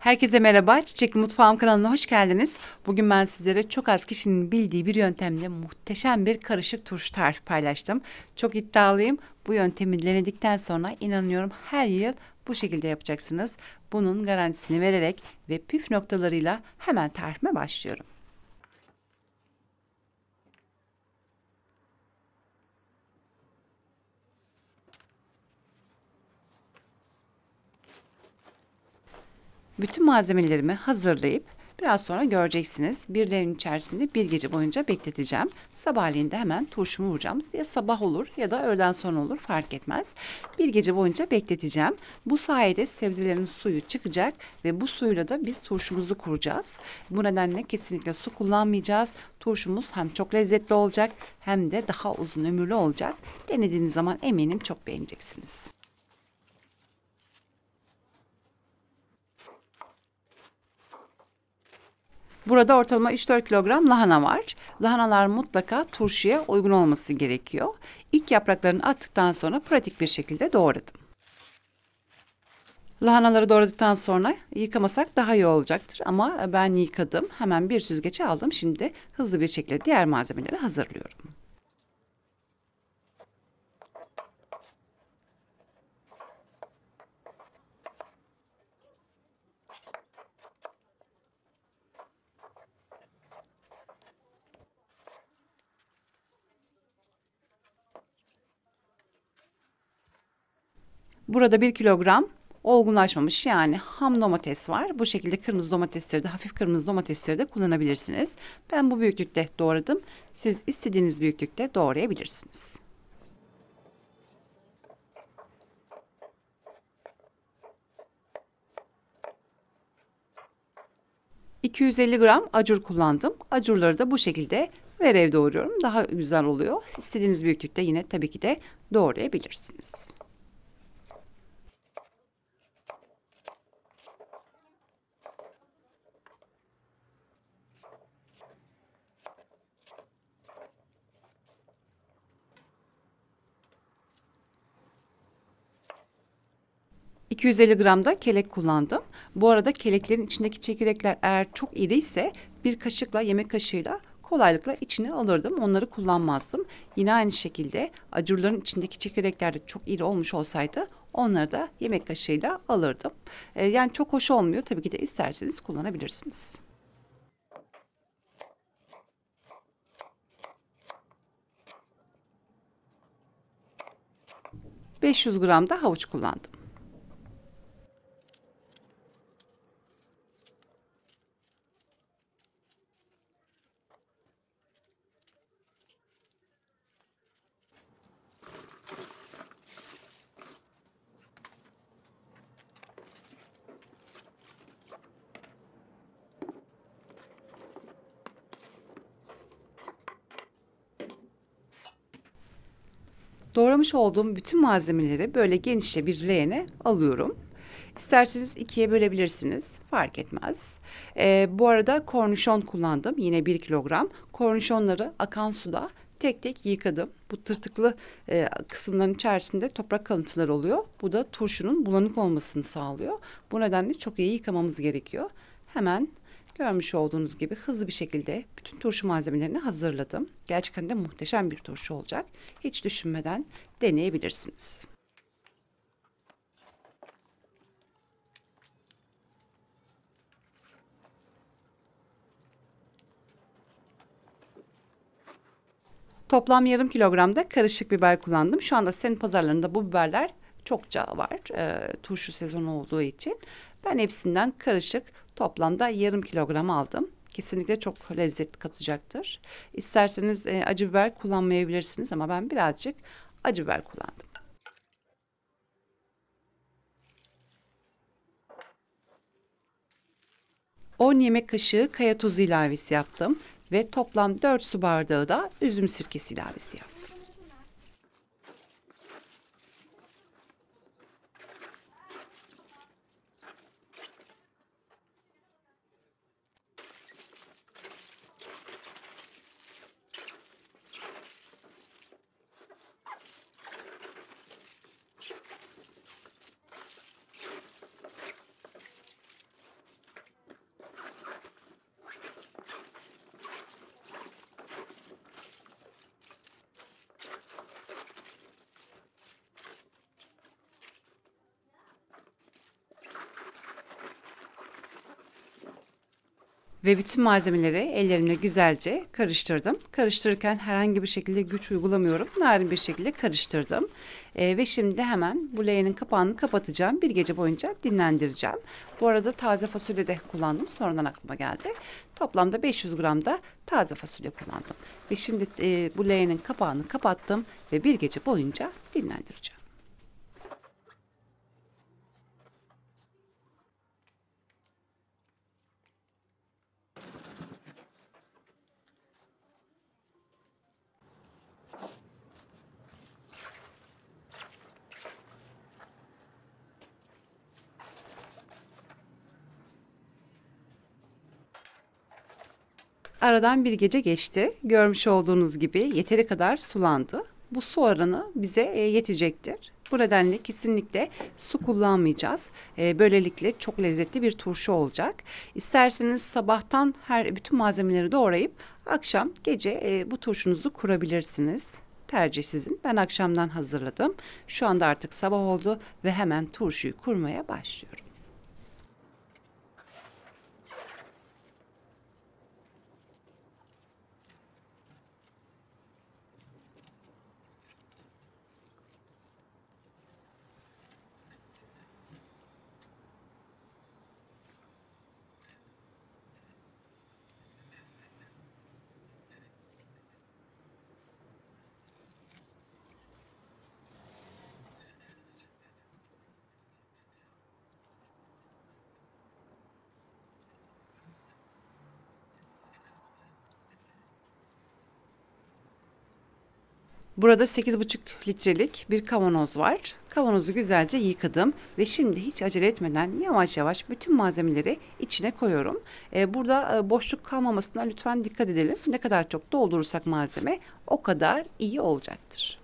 Herkese merhaba. Çiçekli Mutfağım kanalına hoş geldiniz. Bugün ben sizlere çok az kişinin bildiği bir yöntemle muhteşem bir karışık turşu tarifi paylaştım. Çok iddialıyım. Bu yöntemi denedikten sonra inanıyorum her yıl bu şekilde yapacaksınız. Bunun garantisini vererek ve püf noktalarıyla hemen tarifime başlıyorum. Bütün malzemelerimi hazırlayıp biraz sonra göreceksiniz. Birlerin içerisinde bir gece boyunca bekleteceğim. Sabahleyin de hemen turşumu vuracağım. Ya sabah olur ya da öğleden sonra olur fark etmez. Bir gece boyunca bekleteceğim. Bu sayede sebzelerin suyu çıkacak ve bu suyla da biz turşumuzu kuracağız. Bu nedenle kesinlikle su kullanmayacağız. Turşumuz hem çok lezzetli olacak hem de daha uzun ömürlü olacak. Denediğiniz zaman eminim çok beğeneceksiniz. Burada ortalama 3-4 kilogram lahana var. Lahanalar mutlaka turşuya uygun olması gerekiyor. İlk yapraklarını attıktan sonra pratik bir şekilde doğradım. Lahanaları doğradıktan sonra yıkamasak daha iyi olacaktır ama ben yıkadım. Hemen bir süzgeçe aldım. Şimdi hızlı bir şekilde diğer malzemeleri hazırlıyorum. Burada bir kilogram olgunlaşmamış yani ham domates var. Bu şekilde kırmızı domatesleri de hafif kırmızı domatesleri de kullanabilirsiniz. Ben bu büyüklükte doğradım. Siz istediğiniz büyüklükte doğrayabilirsiniz. ...250 gram acur kullandım. Acurları da bu şekilde verev doğruyorum. Daha güzel oluyor. İstediğiniz büyüklükte yine tabii ki de doğrayabilirsiniz. 250 gram da kelek kullandım. Bu arada keleklerin içindeki çekirdekler eğer çok iri ise bir kaşıkla yemek kaşığıyla kolaylıkla içine alırdım. Onları kullanmazdım. Yine aynı şekilde acurların içindeki çekirdekler de çok iri olmuş olsaydı onları da yemek kaşığıyla alırdım. Ee, yani çok hoş olmuyor. Tabii ki de isterseniz kullanabilirsiniz. ...500 gram da havuç kullandım. Doğramış olduğum bütün malzemeleri böyle genişçe bir leğene alıyorum. İsterseniz ikiye bölebilirsiniz. Fark etmez. Ee, bu arada kornişon kullandım. Yine bir kilogram. Kornişonları akan suda tek tek yıkadım. Bu tırtıklı e, kısımların içerisinde toprak kalıntıları oluyor. Bu da turşunun bulanık olmasını sağlıyor. Bu nedenle çok iyi yıkamamız gerekiyor. Hemen Görmüş olduğunuz gibi hızlı bir şekilde bütün turşu malzemelerini hazırladım. Gerçekten de muhteşem bir turşu olacak. Hiç düşünmeden deneyebilirsiniz. Toplam yarım kilogramda karışık biber kullandım. Şu anda senin pazarlarında bu biberler çokça var. E, turşu sezonu olduğu için. Ben hepsinden karışık Toplamda yarım kilogram aldım. Kesinlikle çok lezzet katacaktır. İsterseniz e, acı biber kullanmayabilirsiniz ama ben birazcık acı biber kullandım. On yemek kaşığı kaya tuzu ilavesi yaptım ve toplam 4 su bardağı da üzüm sirkesi ilavesi yaptım. Ve bütün malzemeleri ellerimle güzelce karıştırdım. Karıştırırken herhangi bir şekilde güç uygulamıyorum. Narin bir şekilde karıştırdım. E, ve şimdi hemen bu leğenin kapağını kapatacağım. Bir gece boyunca dinlendireceğim. Bu arada taze fasulye de kullandım. Sonradan aklıma geldi. Toplamda 500 gram da taze fasulye kullandım. Ve şimdi e, bu leğenin kapağını kapattım ve bir gece boyunca dinlendireceğim. Aradan bir gece geçti. Görmüş olduğunuz gibi yeteri kadar sulandı. Bu su oranı bize e, yetecektir. Bu nedenle kesinlikle su kullanmayacağız. E, böylelikle çok lezzetli bir turşu olacak. İsterseniz sabahtan her bütün malzemeleri doğrayıp akşam gece e, bu turşunuzu kurabilirsiniz. Tercih sizin. Ben akşamdan hazırladım. Şu anda artık sabah oldu ve hemen turşuyu kurmaya başlıyorum. Burada 8,5 litrelik bir kavanoz var. Kavanozu güzelce yıkadım ve şimdi hiç acele etmeden yavaş yavaş bütün malzemeleri içine koyuyorum. Ee, burada e, boşluk kalmamasına lütfen dikkat edelim. Ne kadar çok doldurursak malzeme o kadar iyi olacaktır.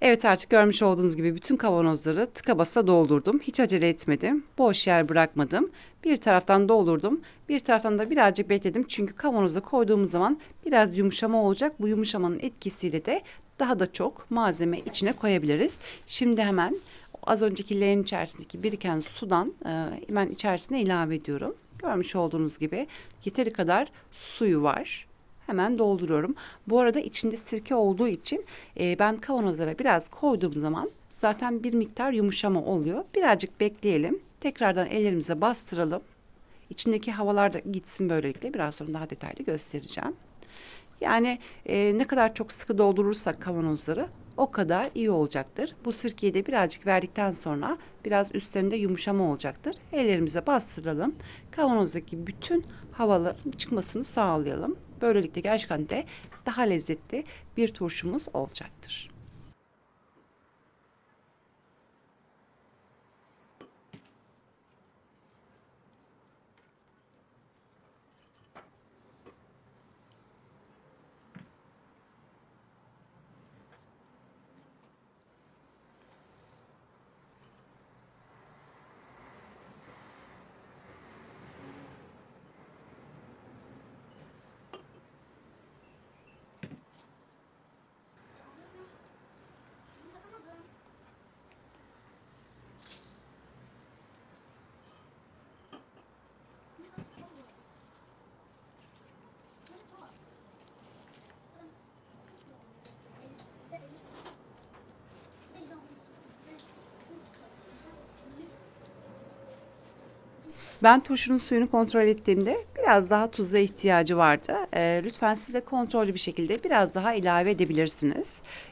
Evet artık görmüş olduğunuz gibi bütün kavanozları tıka basa doldurdum. Hiç acele etmedim. Boş yer bırakmadım. Bir taraftan doldurdum. Bir taraftan da birazcık bekledim. Çünkü kavanoza koyduğumuz zaman biraz yumuşama olacak. Bu yumuşamanın etkisiyle de daha da çok malzeme içine koyabiliriz. Şimdi hemen az önceki leğen içerisindeki biriken sudan e, hemen içerisine ilave ediyorum. Görmüş olduğunuz gibi yeteri kadar suyu var hemen dolduruyorum. Bu arada içinde sirke olduğu için e, ben kavanozlara biraz koyduğum zaman zaten bir miktar yumuşama oluyor. Birazcık bekleyelim. Tekrardan ellerimize bastıralım. İçindeki havalar da gitsin böylelikle. Biraz sonra daha detaylı göstereceğim. Yani e, ne kadar çok sıkı doldurursak kavanozları o kadar iyi olacaktır. Bu sirkeyi de birazcık verdikten sonra biraz üstlerinde yumuşama olacaktır. Ellerimize bastıralım. Kavanozdaki bütün havaların çıkmasını sağlayalım. Böylelikle gerçekten de daha lezzetli bir turşumuz olacaktır. Ben turşunun suyunu kontrol ettiğimde biraz daha tuza ihtiyacı vardı. E, lütfen siz de kontrollü bir şekilde biraz daha ilave edebilirsiniz.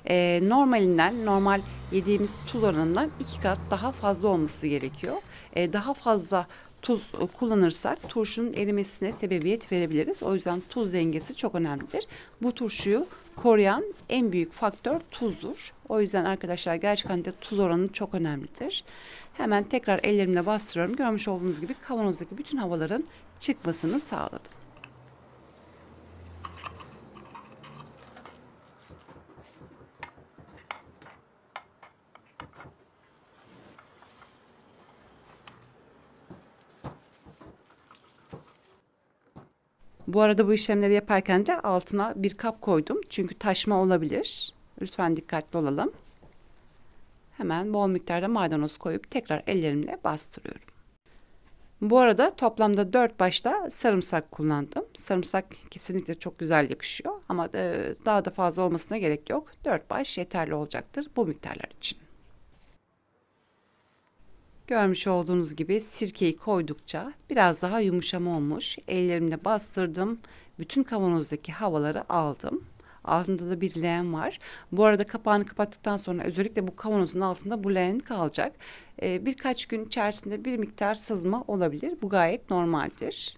E, normalinden normal yediğimiz tuz oranından iki kat daha fazla olması gerekiyor. E, daha fazla tuz kullanırsak turşunun erimesine sebebiyet verebiliriz. O yüzden tuz dengesi çok önemlidir. Bu turşuyu koruyan en büyük faktör tuzdur. O yüzden arkadaşlar gerçekten de tuz oranı çok önemlidir. Hemen tekrar ellerimle bastırıyorum. Görmüş olduğunuz gibi kavanozdaki bütün havaların çıkmasını sağladım. Bu arada bu işlemleri yaparken de altına bir kap koydum. Çünkü taşma olabilir. Lütfen dikkatli olalım. Hemen bol miktarda maydanoz koyup tekrar ellerimle bastırıyorum. Bu arada toplamda 4 başta sarımsak kullandım. Sarımsak kesinlikle çok güzel yakışıyor ama e, daha da fazla olmasına gerek yok. Dört baş yeterli olacaktır bu miktarlar için. Görmüş olduğunuz gibi sirkeyi koydukça biraz daha yumuşama olmuş. Ellerimle bastırdım. Bütün kavanozdaki havaları aldım. Altında da bir leğen var. Bu arada kapağını kapattıktan sonra özellikle bu kavanozun altında bu leğen kalacak. Ee, birkaç gün içerisinde bir miktar sızma olabilir. Bu gayet normaldir.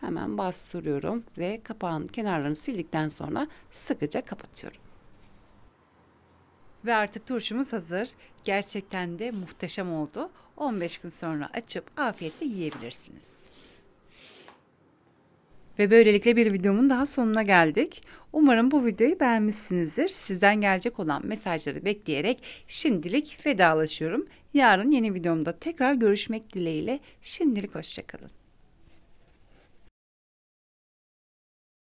Hemen bastırıyorum ve kapağın kenarlarını sildikten sonra sıkıca kapatıyorum. Ve artık turşumuz hazır. Gerçekten de muhteşem oldu. 15 gün sonra açıp afiyetle yiyebilirsiniz. Ve böylelikle bir videomun daha sonuna geldik. Umarım bu videoyu beğenmişsinizdir. Sizden gelecek olan mesajları bekleyerek şimdilik vedalaşıyorum. Yarın yeni videomda tekrar görüşmek dileğiyle. Şimdilik hoşçakalın.